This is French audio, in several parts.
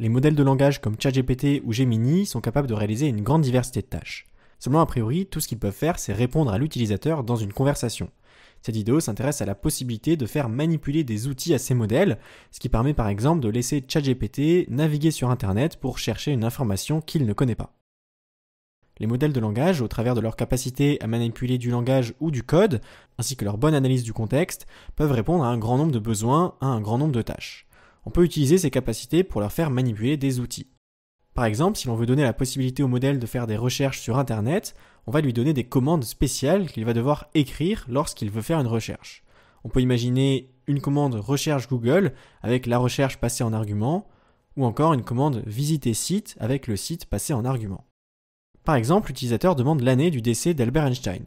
Les modèles de langage comme ChatGPT ou Gemini sont capables de réaliser une grande diversité de tâches. Seulement, a priori, tout ce qu'ils peuvent faire, c'est répondre à l'utilisateur dans une conversation. Cette vidéo s'intéresse à la possibilité de faire manipuler des outils à ces modèles, ce qui permet par exemple de laisser ChatGPT naviguer sur Internet pour chercher une information qu'il ne connaît pas. Les modèles de langage, au travers de leur capacité à manipuler du langage ou du code, ainsi que leur bonne analyse du contexte, peuvent répondre à un grand nombre de besoins, à un grand nombre de tâches on peut utiliser ces capacités pour leur faire manipuler des outils. Par exemple, si l'on veut donner la possibilité au modèle de faire des recherches sur Internet, on va lui donner des commandes spéciales qu'il va devoir écrire lorsqu'il veut faire une recherche. On peut imaginer une commande recherche Google avec la recherche passée en argument, ou encore une commande visiter site avec le site passé en argument. Par exemple, l'utilisateur demande l'année du décès d'Albert Einstein.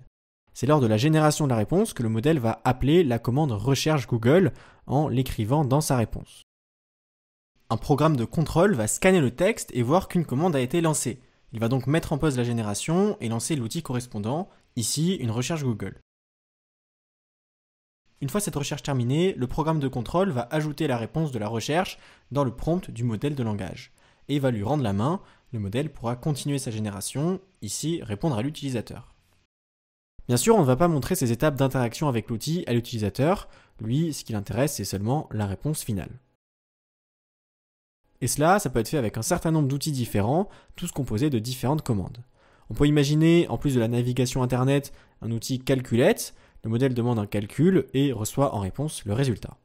C'est lors de la génération de la réponse que le modèle va appeler la commande recherche Google en l'écrivant dans sa réponse. Un programme de contrôle va scanner le texte et voir qu'une commande a été lancée. Il va donc mettre en pause la génération et lancer l'outil correspondant, ici une recherche Google. Une fois cette recherche terminée, le programme de contrôle va ajouter la réponse de la recherche dans le prompt du modèle de langage et va lui rendre la main. Le modèle pourra continuer sa génération, ici répondre à l'utilisateur. Bien sûr, on ne va pas montrer ces étapes d'interaction avec l'outil à l'utilisateur. Lui, ce qui l'intéresse, c'est seulement la réponse finale. Et cela, ça peut être fait avec un certain nombre d'outils différents, tous composés de différentes commandes. On peut imaginer, en plus de la navigation Internet, un outil calculette. Le modèle demande un calcul et reçoit en réponse le résultat.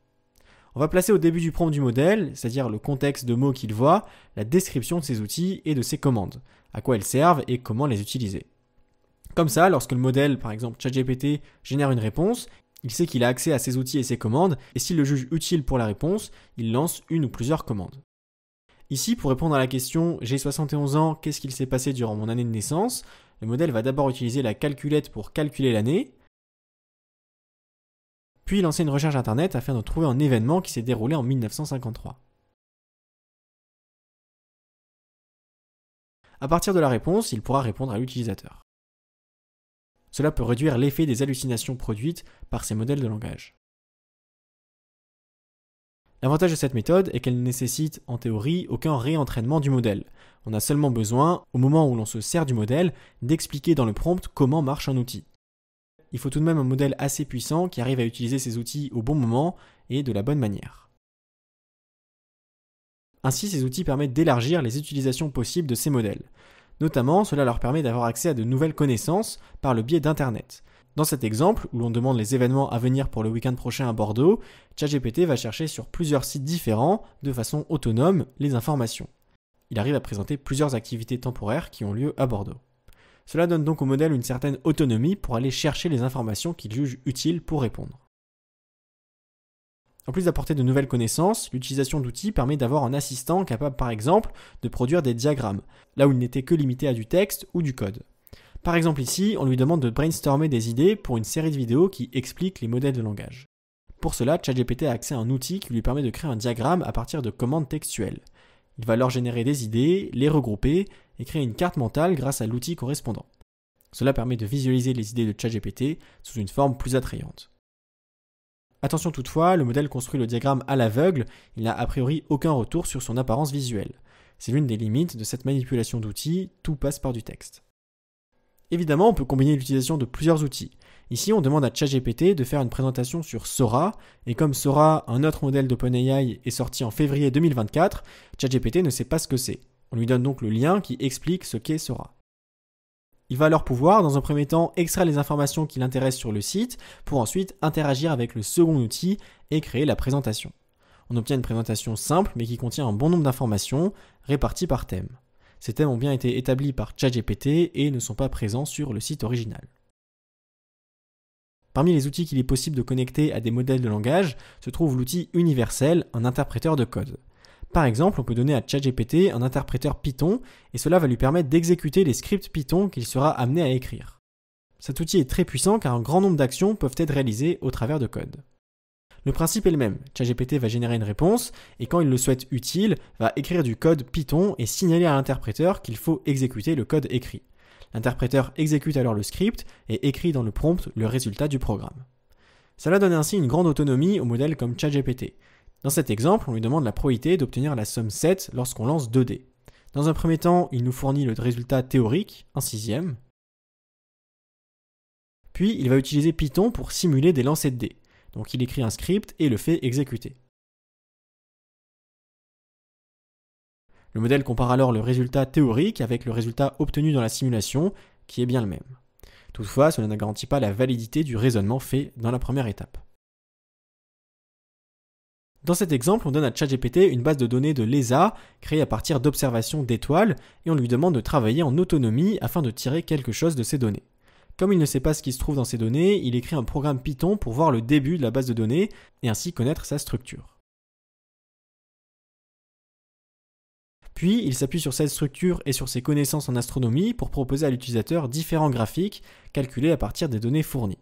On va placer au début du prompt du modèle, c'est-à-dire le contexte de mots qu'il voit, la description de ses outils et de ses commandes, à quoi elles servent et comment les utiliser. Comme ça, lorsque le modèle, par exemple ChatGPT, génère une réponse, il sait qu'il a accès à ses outils et ses commandes, et s'il le juge utile pour la réponse, il lance une ou plusieurs commandes. Ici, pour répondre à la question j'ai 71 ans, qu'est-ce qu'il s'est passé durant mon année de naissance Le modèle va d'abord utiliser la calculette pour calculer l'année, puis lancer une recherche internet afin de trouver un événement qui s'est déroulé en 1953. À partir de la réponse, il pourra répondre à l'utilisateur. Cela peut réduire l'effet des hallucinations produites par ces modèles de langage. L'avantage de cette méthode est qu'elle ne nécessite en théorie aucun réentraînement du modèle. On a seulement besoin, au moment où l'on se sert du modèle, d'expliquer dans le prompt comment marche un outil. Il faut tout de même un modèle assez puissant qui arrive à utiliser ces outils au bon moment et de la bonne manière. Ainsi, ces outils permettent d'élargir les utilisations possibles de ces modèles. Notamment, cela leur permet d'avoir accès à de nouvelles connaissances par le biais d'Internet. Dans cet exemple, où l'on demande les événements à venir pour le week-end prochain à Bordeaux, ChatGPT va chercher sur plusieurs sites différents, de façon autonome, les informations. Il arrive à présenter plusieurs activités temporaires qui ont lieu à Bordeaux. Cela donne donc au modèle une certaine autonomie pour aller chercher les informations qu'il juge utiles pour répondre. En plus d'apporter de nouvelles connaissances, l'utilisation d'outils permet d'avoir un assistant capable par exemple de produire des diagrammes, là où il n'était que limité à du texte ou du code. Par exemple ici, on lui demande de brainstormer des idées pour une série de vidéos qui expliquent les modèles de langage. Pour cela, ChatGPT a accès à un outil qui lui permet de créer un diagramme à partir de commandes textuelles. Il va alors générer des idées, les regrouper et créer une carte mentale grâce à l'outil correspondant. Cela permet de visualiser les idées de ChatGPT sous une forme plus attrayante. Attention toutefois, le modèle construit le diagramme à l'aveugle, il n'a a priori aucun retour sur son apparence visuelle. C'est l'une des limites de cette manipulation d'outils, tout passe par du texte. Évidemment, on peut combiner l'utilisation de plusieurs outils. Ici, on demande à ChatGPT de faire une présentation sur Sora, et comme Sora, un autre modèle d'OpenAI, est sorti en février 2024, ChatGPT ne sait pas ce que c'est. On lui donne donc le lien qui explique ce qu'est Sora. Il va alors pouvoir, dans un premier temps, extraire les informations qui l'intéressent sur le site, pour ensuite interagir avec le second outil et créer la présentation. On obtient une présentation simple mais qui contient un bon nombre d'informations réparties par thème. Ces thèmes ont bien été établis par ChatGPT et ne sont pas présents sur le site original. Parmi les outils qu'il est possible de connecter à des modèles de langage se trouve l'outil universel, un interpréteur de code. Par exemple, on peut donner à ChatGPT un interpréteur Python et cela va lui permettre d'exécuter les scripts Python qu'il sera amené à écrire. Cet outil est très puissant car un grand nombre d'actions peuvent être réalisées au travers de code. Le principe est le même. ChatGPT va générer une réponse et quand il le souhaite utile, va écrire du code Python et signaler à l'interpréteur qu'il faut exécuter le code écrit. L'interpréteur exécute alors le script et écrit dans le prompt le résultat du programme. Cela donne ainsi une grande autonomie au modèle comme ChatGPT. Dans cet exemple, on lui demande la probabilité d'obtenir la somme 7 lorsqu'on lance 2 dés. Dans un premier temps, il nous fournit le résultat théorique, un sixième. Puis, il va utiliser Python pour simuler des lancers de dés. Donc il écrit un script et le fait exécuter. Le modèle compare alors le résultat théorique avec le résultat obtenu dans la simulation, qui est bien le même. Toutefois, cela ne garantit pas la validité du raisonnement fait dans la première étape. Dans cet exemple, on donne à ChatGPT une base de données de l'ESA créée à partir d'observations d'étoiles et on lui demande de travailler en autonomie afin de tirer quelque chose de ces données. Comme il ne sait pas ce qui se trouve dans ces données, il écrit un programme Python pour voir le début de la base de données et ainsi connaître sa structure. Puis, il s'appuie sur cette structure et sur ses connaissances en astronomie pour proposer à l'utilisateur différents graphiques calculés à partir des données fournies.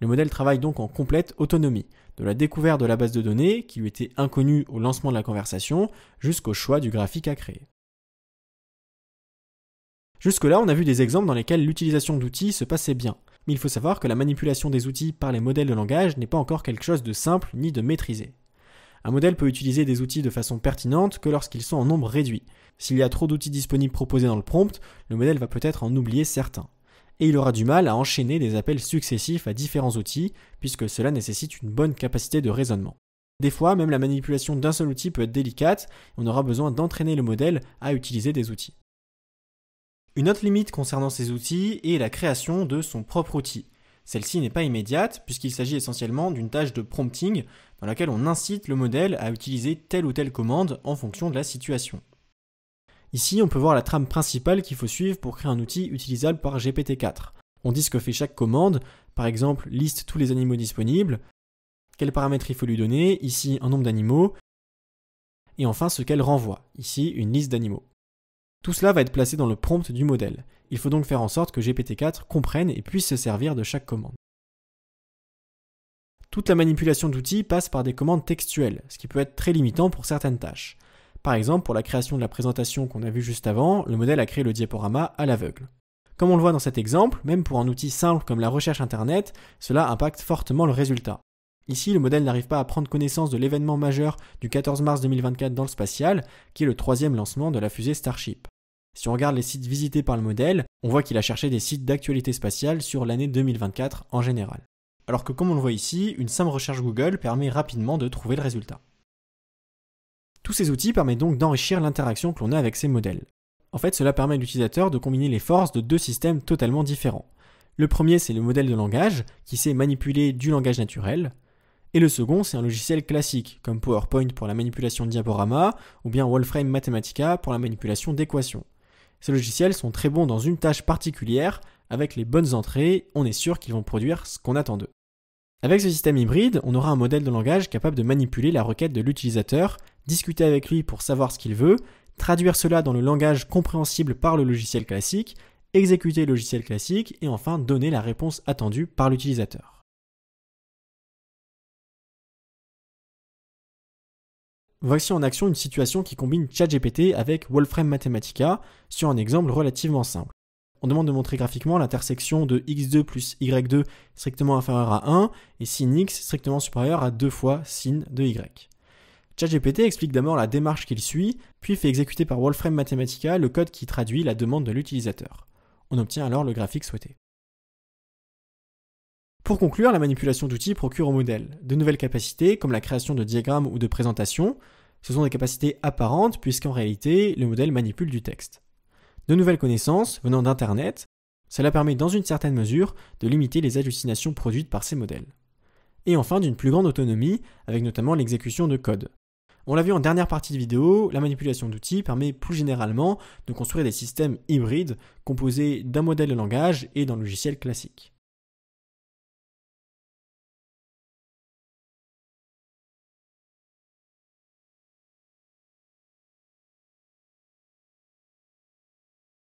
Le modèle travaille donc en complète autonomie, de la découverte de la base de données, qui lui était inconnue au lancement de la conversation, jusqu'au choix du graphique à créer. Jusque-là, on a vu des exemples dans lesquels l'utilisation d'outils se passait bien, mais il faut savoir que la manipulation des outils par les modèles de langage n'est pas encore quelque chose de simple ni de maîtrisé. Un modèle peut utiliser des outils de façon pertinente que lorsqu'ils sont en nombre réduit. S'il y a trop d'outils disponibles proposés dans le prompt, le modèle va peut-être en oublier certains. Et il aura du mal à enchaîner des appels successifs à différents outils, puisque cela nécessite une bonne capacité de raisonnement. Des fois, même la manipulation d'un seul outil peut être délicate, on aura besoin d'entraîner le modèle à utiliser des outils. Une autre limite concernant ces outils est la création de son propre outil. Celle-ci n'est pas immédiate puisqu'il s'agit essentiellement d'une tâche de prompting dans laquelle on incite le modèle à utiliser telle ou telle commande en fonction de la situation. Ici, on peut voir la trame principale qu'il faut suivre pour créer un outil utilisable par GPT-4. On dit ce que fait chaque commande, par exemple liste tous les animaux disponibles, quels paramètres il faut lui donner, ici un nombre d'animaux, et enfin ce qu'elle renvoie, ici une liste d'animaux. Tout cela va être placé dans le prompt du modèle. Il faut donc faire en sorte que GPT-4 comprenne et puisse se servir de chaque commande. Toute la manipulation d'outils passe par des commandes textuelles, ce qui peut être très limitant pour certaines tâches. Par exemple, pour la création de la présentation qu'on a vue juste avant, le modèle a créé le diaporama à l'aveugle. Comme on le voit dans cet exemple, même pour un outil simple comme la recherche Internet, cela impacte fortement le résultat. Ici, le modèle n'arrive pas à prendre connaissance de l'événement majeur du 14 mars 2024 dans le spatial, qui est le troisième lancement de la fusée Starship. Si on regarde les sites visités par le modèle, on voit qu'il a cherché des sites d'actualité spatiale sur l'année 2024 en général. Alors que comme on le voit ici, une simple recherche Google permet rapidement de trouver le résultat. Tous ces outils permettent donc d'enrichir l'interaction que l'on a avec ces modèles. En fait, cela permet à l'utilisateur de combiner les forces de deux systèmes totalement différents. Le premier, c'est le modèle de langage, qui sait manipuler du langage naturel, et le second, c'est un logiciel classique, comme PowerPoint pour la manipulation de diaporama, ou bien Wallframe Mathematica pour la manipulation d'équations. Ces logiciels sont très bons dans une tâche particulière, avec les bonnes entrées, on est sûr qu'ils vont produire ce qu'on attend d'eux. Avec ce système hybride, on aura un modèle de langage capable de manipuler la requête de l'utilisateur, discuter avec lui pour savoir ce qu'il veut, traduire cela dans le langage compréhensible par le logiciel classique, exécuter le logiciel classique et enfin donner la réponse attendue par l'utilisateur. Voici en action une situation qui combine ChatGPT avec Wolfram Mathematica sur un exemple relativement simple. On demande de montrer graphiquement l'intersection de x2 plus y2 strictement inférieur à 1 et sin x strictement supérieur à 2 fois sin de y. ChatGPT explique d'abord la démarche qu'il suit, puis fait exécuter par Wolfram Mathematica le code qui traduit la demande de l'utilisateur. On obtient alors le graphique souhaité. Pour conclure, la manipulation d'outils procure au modèle de nouvelles capacités comme la création de diagrammes ou de présentations. Ce sont des capacités apparentes puisqu'en réalité, le modèle manipule du texte. De nouvelles connaissances venant d'Internet, cela permet dans une certaine mesure de limiter les hallucinations produites par ces modèles. Et enfin d'une plus grande autonomie avec notamment l'exécution de code. On l'a vu en dernière partie de vidéo, la manipulation d'outils permet plus généralement de construire des systèmes hybrides composés d'un modèle de langage et d'un logiciel classique.